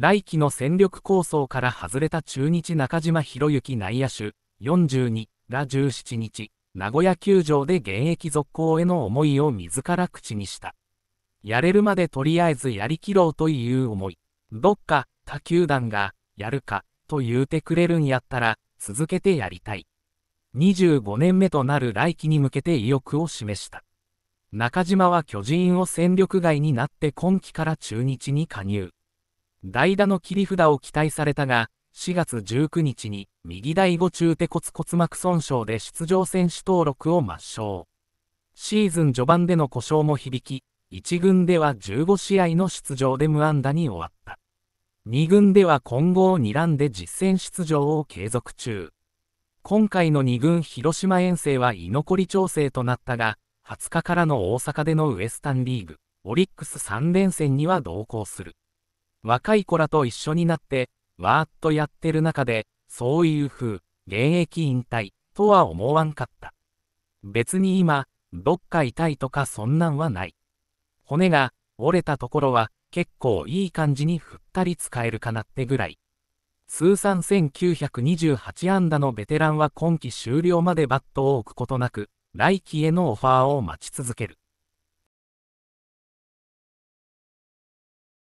来季の戦力構想から外れた中日中島博之内野手42ら17日、名古屋球場で現役続行への思いを自ら口にした。やれるまでとりあえずやりきろうという思い。どっか他球団がやるかと言うてくれるんやったら続けてやりたい。25年目となる来季に向けて意欲を示した。中島は巨人を戦力外になって今季から中日に加入。代打の切り札を期待されたが、4月19日に右第5中手骨骨膜損傷で出場選手登録を抹消。シーズン序盤での故障も響き、1軍では15試合の出場で無安打に終わった。2軍では今後を睨んで実戦出場を継続中。今回の2軍広島遠征は居残り調整となったが、20日からの大阪でのウエスタンリーグ、オリックス3連戦には同行する。若い子らと一緒になって、わーっとやってる中で、そういう風、現役引退、とは思わんかった。別に今、どっか痛いとかそんなんはない。骨が折れたところは結構いい感じに振ったり使えるかなってぐらい。通算1928安打のベテランは今季終了までバットを置くことなく、来季へのオファーを待ち続ける。